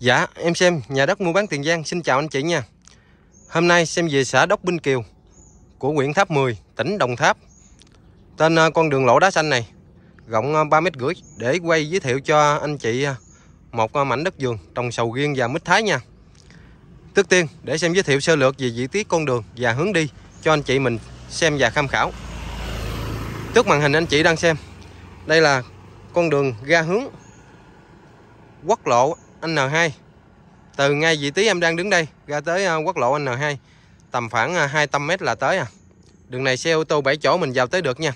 Dạ, em xem nhà đất mua bán Tiền Giang. Xin chào anh chị nha. Hôm nay xem về xã Đốc Binh Kiều của huyện Tháp 10, tỉnh Đồng Tháp. Tên à, con đường lộ đá xanh này rộng 3m à, rưỡi để quay giới thiệu cho anh chị à, một mảnh đất vườn trồng sầu riêng và mít thái nha. Trước tiên, để xem giới thiệu sơ lược về vị trí con đường và hướng đi cho anh chị mình xem và tham khảo. Trước màn hình anh chị đang xem, đây là con đường ra hướng quốc lộ N2 từ ngay vị trí em đang đứng đây ra tới à, quốc lộ N2 tầm khoảng 200m à, là tới à đường này xe ô tô 7 chỗ mình vào tới được nha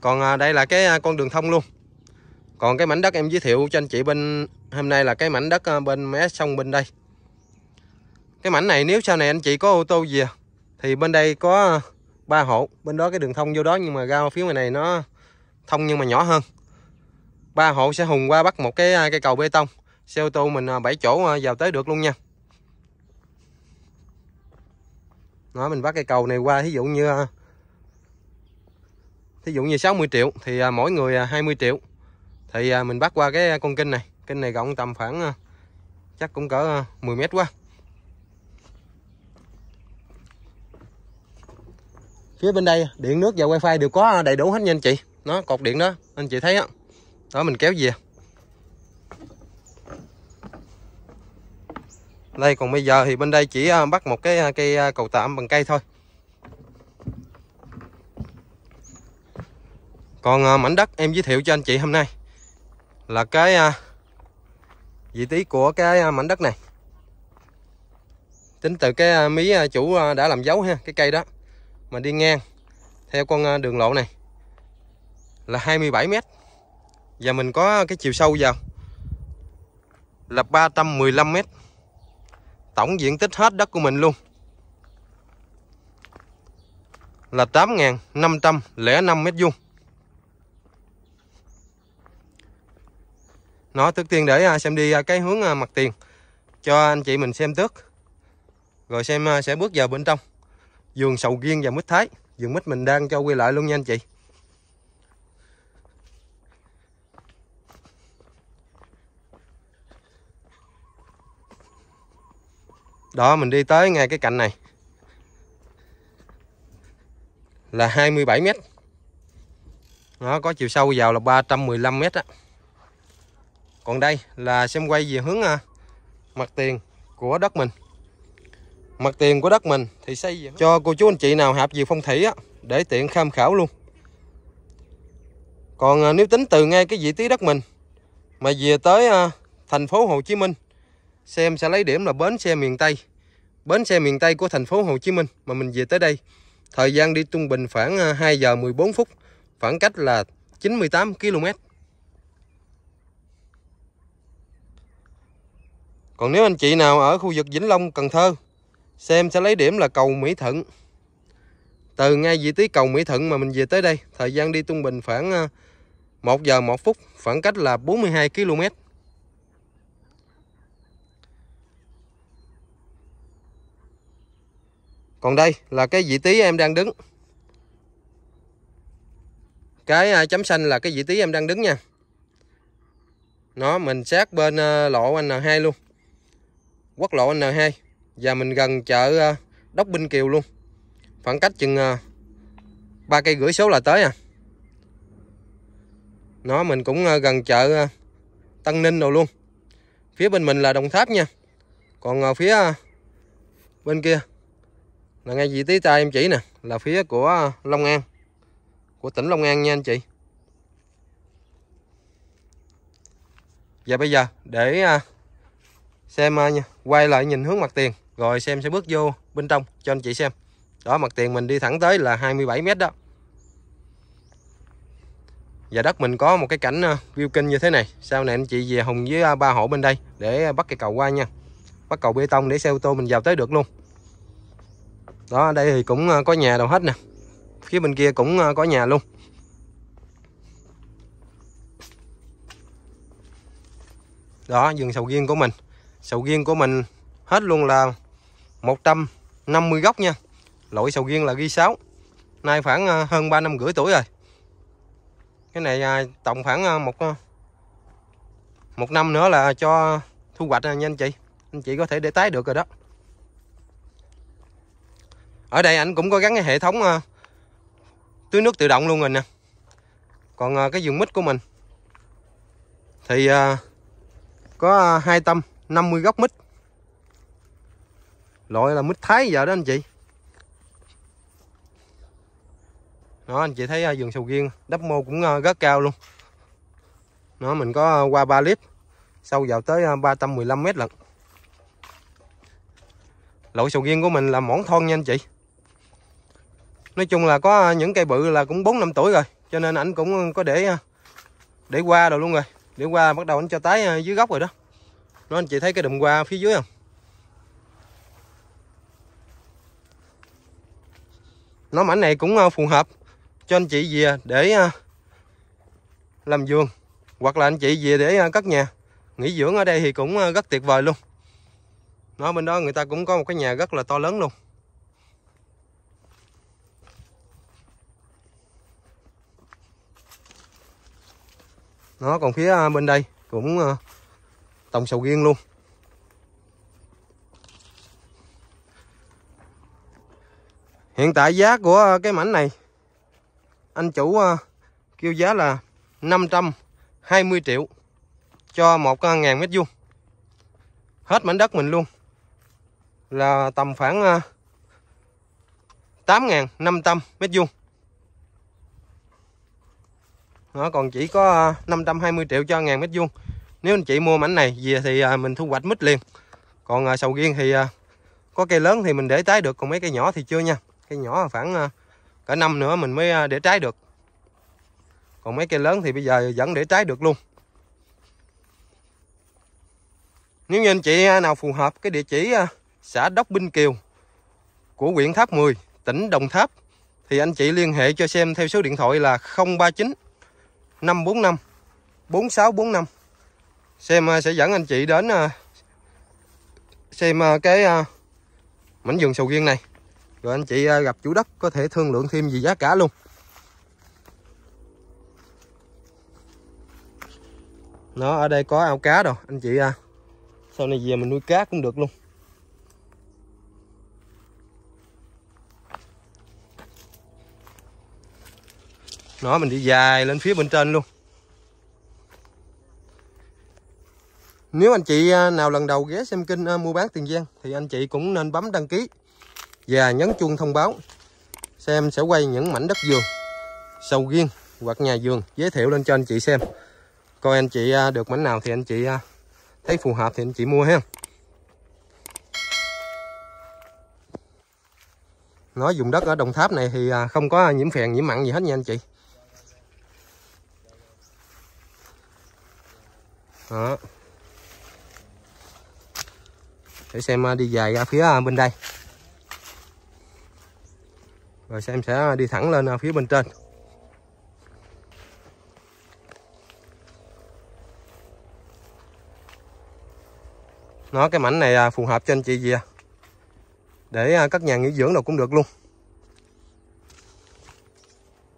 còn à, đây là cái con đường thông luôn còn cái mảnh đất em giới thiệu cho anh chị bên hôm nay là cái mảnh đất bên mé sông bên đây cái mảnh này nếu sau này anh chị có ô tô gì à, thì bên đây có ba hộ bên đó cái đường thông vô đó nhưng mà ra phía ngoài này nó thông nhưng mà nhỏ hơn ba hộ sẽ hùng qua bắt một cái à, cây cầu bê tông xe ô tô mình 7 à, chỗ à, vào tới được luôn nha nó mình bắt cây cầu này qua thí dụ như thí dụ như 60 triệu thì mỗi người 20 triệu thì mình bắt qua cái con kênh này kênh này rộng tầm khoảng chắc cũng cỡ 10 mét quá phía bên đây điện nước và wifi đều có đầy đủ hết nha anh chị nó cột điện đó anh chị thấy không đó mình kéo về đây còn bây giờ thì bên đây chỉ à, bắt một cái à, cây à, cầu tạm bằng cây thôi còn mảnh đất em giới thiệu cho anh chị hôm nay là cái vị trí của cái mảnh đất này tính từ cái mí chủ đã làm dấu ha cái cây đó mà đi ngang theo con đường lộ này là 27 mét và mình có cái chiều sâu vào là 315 mét Tổng diện tích hết đất của mình luôn là 8.505 mét vuông. Nó trước tiên để à, xem đi à, cái hướng à, mặt tiền cho anh chị mình xem trước. Rồi xem sẽ bước vào bên trong. Vườn sầu riêng và mít thái. Vườn mít mình đang cho quay lại luôn nha anh chị. đó mình đi tới ngay cái cạnh này là 27 mét nó có chiều sâu vào là 315 mét á còn đây là xem quay về hướng à, mặt tiền của đất mình mặt tiền của đất mình thì xây về cho cô chú anh chị nào hạp về phong thủy á để tiện tham khảo luôn còn à, nếu tính từ ngay cái vị trí đất mình mà về tới à, thành phố Hồ Chí Minh xe em sẽ lấy điểm là bến xe miền Tây bến xe miền Tây của thành phố Hồ Chí Minh mà mình về tới đây thời gian đi trung bình khoảng 2 à, giờ 14 phút khoảng cách là 98 km còn nếu anh chị nào ở khu vực Vĩnh Long Cần Thơ xe em sẽ lấy điểm là cầu Mỹ Thận. từ ngay vị trí cầu Mỹ Thận mà mình về tới đây thời gian đi trung bình khoảng 1 à, giờ 1 phút khoảng cách là 42 km còn đây là cái vị trí em đang đứng cái à, chấm xanh là cái vị trí em đang đứng nha nó mình sát bên à, lộ N2 luôn quốc lộ N2 và mình gần chợ à, Đốc Binh Kiều luôn khoảng cách chừng ba cây rưỡi số là tới à nó mình cũng gần chợ Tân Ninh rồi luôn phía bên mình là Đồng Tháp nha còn phía bên kia là ngay vị trí tay em chỉ nè là phía của Long An của tỉnh Long An nha anh chị và bây giờ để à, xem à, nha quay lại nhìn hướng mặt tiền rồi xem sẽ bước vô bên trong cho anh chị xem đó mặt tiền mình đi thẳng tới là 27 mét đó và đất mình có một cái cảnh à, view kinh như thế này sau này anh chị về hùng với ba hộ bên đây để bắt cây cầu qua nha bắt cầu bê tông để xe ô tô mình vào tới được luôn đó đây thì cũng à, có nhà đầu hết nè phía bên kia cũng à, có nhà luôn đó vườn sầu riêng của mình sầu riêng của mình hết luôn là 150 gốc nha loại sầu riêng là ghi 6 nay khoảng à, hơn 3 năm rưỡi tuổi rồi cái này tổng khoảng một một năm nữa là cho thu hoạch nha anh chị anh chị có thể để tái được rồi đó ở đây anh cũng có gắn cái hệ thống uh, tưới nước tự động luôn rồi nè còn uh, cái vườn mít của mình thì uh, có hai uh, tâm 50 gốc mít loại là mít thái giờ đó anh chị đó anh chị thấy vườn sầu riêng đắp mô cũng rất cao luôn nó mình có qua 3 lít sâu vào tới 315 mét lận loại sầu riêng của mình là mỏn thon nha anh chị nói chung là có những cây bự là cũng bốn năm tuổi rồi cho nên ảnh cũng có để để qua rồi luôn rồi để qua bắt đầu anh cho tái à, dưới gốc rồi đó nó anh chị thấy cái đùm qua phía dưới không nó mảnh này cũng à, phù hợp cho anh chị về để à, làm vườn hoặc là anh chị về để cất nhà nghỉ dưỡng ở đây thì cũng rất tuyệt vời luôn nó bên đó người ta cũng có một cái nhà rất là to lớn luôn nó còn phía à, bên đây cũng à, tòng sầu riêng luôn hiện tại giá của à, cái mảnh này anh chủ kêu giá là 520 triệu cho một ngàn mét vuông hết mảnh đất mình luôn là tầm khoảng 8.500 mét vuông nó còn chỉ có 520 à, triệu cho ngàn mét vuông nếu anh chị mua mảnh này về thì à, mình thu hoạch mít liền còn à, sầu riêng thì có cây lớn thì mình để trái được còn mấy cây nhỏ thì chưa nha cây nhỏ khoảng cả năm nữa mình mới để trái được còn mấy cây lớn thì bây giờ vẫn để trái được luôn nếu như anh chị nào phù hợp cái địa chỉ xã Đốc Binh Kiều của huyện Tháp 10 tỉnh Đồng Tháp thì anh chị liên hệ cho xem theo số điện thoại là 039 545 4645 xem à, sẽ dẫn anh chị đến à, xem à, cái mảnh vườn sầu riêng này rồi anh chị gặp chủ đất có thể thương lượng thêm gì giá cả luôn nó ở đây có ao cá rồi anh chị sau này về mình nuôi cá cũng được luôn nó mình đi dài lên phía bên trên luôn nếu anh chị à, nào lần đầu ghé xem kênh à, mua bán tiền giang thì anh chị cũng nên bấm đăng ký và nhấn chuông thông báo xem sẽ quay những mảnh đất vườn sầu riêng hoặc nhà vườn giới thiệu lên cho anh chị xem coi anh chị à, được mảnh nào thì anh chị thấy phù hợp thì anh chị mua ha nói dùng đất ở Đồng Tháp này thì không có nhiễm phèn nhiễm mặn gì hết nha anh chị đó để xem à, đi dài ra phía à, bên đây rồi xem sẽ đi thẳng lên à, phía bên trên nó cái mảnh này phù hợp cho anh chị gì à để các nhà nghỉ dưỡng đâu cũng được luôn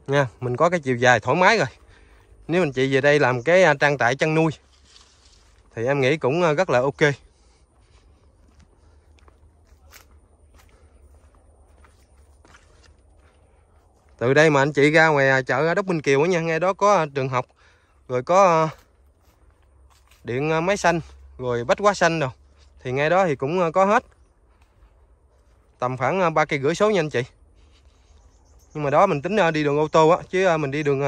nha mình có cái chiều dài thoải mái rồi nếu anh chị về đây làm cái trang trại chăn nuôi thì em nghĩ cũng ờ, rất là ok từ đây mà anh chị ra ngoài à, chợ Đốc Minh Kiều nha ngay đó có à, trường học rồi có ờ, điện ờ, máy xanh rồi bách quá xanh rồi thì ngay đó thì cũng có hết tầm khoảng ba cây gửi số nha anh chị nhưng mà đó mình tính đi đường ô tô á chứ mình đi đường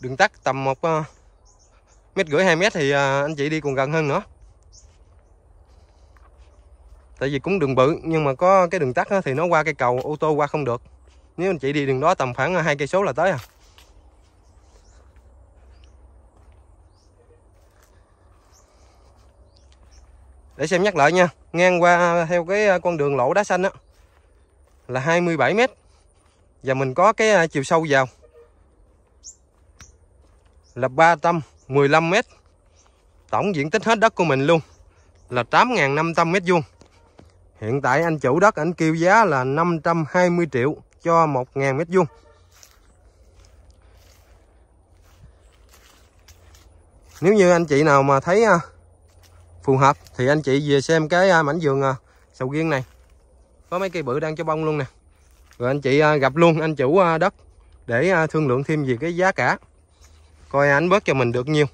đường tắt tầm một mét rưỡi hai mét thì à, anh chị đi còn gần hơn nữa tại vì cũng đường bự nhưng mà có cái đường tắt thì nó qua cây cầu ô tô qua không được nếu anh chị đi đường đó tầm khoảng à, hai cây số là tới à để xem nhắc lại nha ngang qua theo cái à, con đường lộ đá xanh đó là 27 mét và mình có cái chiều sâu vào là 300 15 mét tổng diện tích hết đất của mình luôn là 8.500 mét vuông hiện tại anh chủ đất anh kêu giá là 520 triệu cho 1.000 mét vuông nếu như anh chị nào mà thấy à, phù hợp thì anh chị về xem cái à, mảnh vườn à, sầu riêng này có mấy cây bự đang cho bông luôn nè rồi anh chị gặp luôn anh chủ đất để thương lượng thêm về cái giá cả coi ảnh bớt cho mình được nhiêu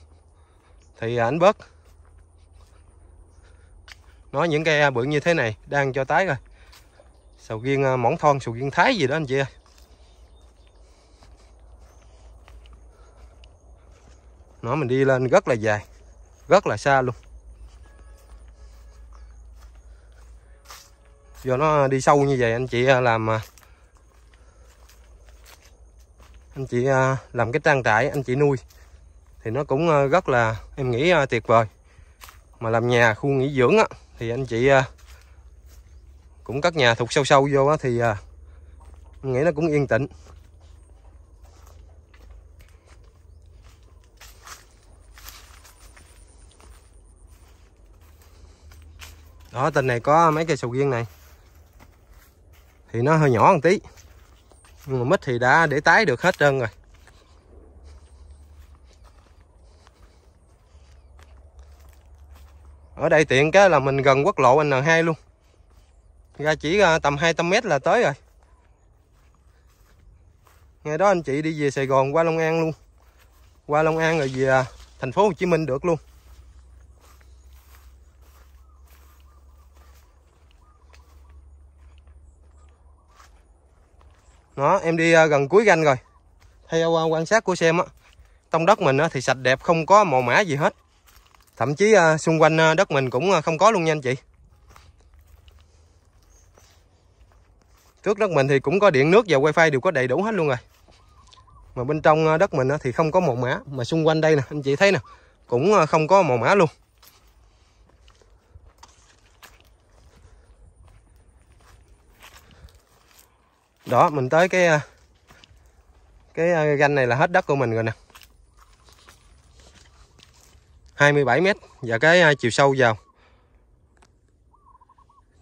thì ảnh bớt nó những cây bự như thế này đang cho tái rồi sầu riêng à, mỏng thon sầu riêng thái gì đó anh chị ơi nó mình đi lên rất là dài rất là xa luôn do nó đi sâu như vậy anh chị à, làm à, anh chị à, làm cái trang trại anh chị nuôi thì nó cũng à, rất là em nghĩ à, tuyệt vời mà làm nhà khu nghỉ dưỡng á thì anh chị cũng cắt nhà thục sâu sâu vô á thì em nghĩ nó cũng yên tĩnh đó tình này có mấy cây sầu riêng này thì nó hơi nhỏ một tí mà mít thì đã để tái được hết trơn rồi ở đây tiện cái là mình gần quốc lộ N2 luôn ra chỉ à, tầm 200 mét là tới rồi ngay đó anh chị đi về Sài Gòn qua Long An luôn qua Long An rồi về à, thành phố Hồ Chí Minh được luôn đó em đi à, gần cuối ganh rồi theo à, quan sát của xem á trong đất mình thì sạch đẹp không có màu mã gì hết thậm chí à, xung quanh đất mình cũng không có luôn nha anh chị trước đất mình thì cũng có điện nước và wifi đều có đầy đủ hết luôn rồi mà bên trong đất mình thì không có màu mã mà xung quanh đây nè anh chị thấy nè cũng không có màu mã luôn đó mình tới cái ờ, cái ờ, ganh này là hết đất của mình rồi nè 27 mét và cái ờ, chiều sâu vào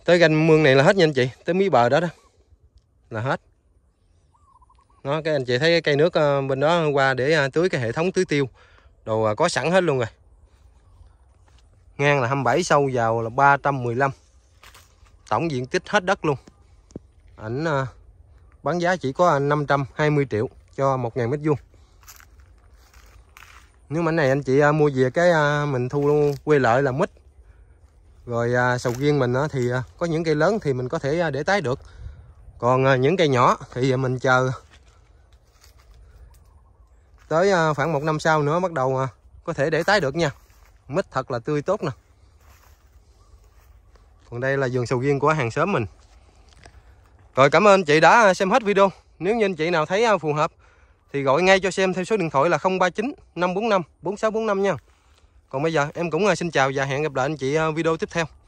tới ganh mương này là hết nha anh chị tới mí bờ đó đó là hết nó cái anh chị thấy cái cây nước bên đó qua để tưới cái hệ thống tưới tiêu đồ có sẵn hết luôn rồi ngang là 27 sâu vào là 315 tổng diện tích hết đất luôn ảnh bán giá chỉ có 520 à, triệu cho 1.000 mét vuông nếu mảnh này anh chị à, mua về cái à, mình thu quê lợi là mít rồi sầu riêng mình thì có những cây lớn thì mình có thể để tái được còn những cây nhỏ thì mình chờ tới khoảng một năm sau nữa bắt đầu có thể để tái được nha mít thật là tươi tốt nè còn đây là vườn sầu riêng của hàng xóm mình rồi cảm ơn chị đã xem hết video. Nếu như anh chị nào thấy à, phù hợp thì gọi ngay cho xem theo số điện thoại là 039 545 4645 nha. Còn bây giờ em cũng à, xin chào và hẹn gặp lại anh chị à, video tiếp theo.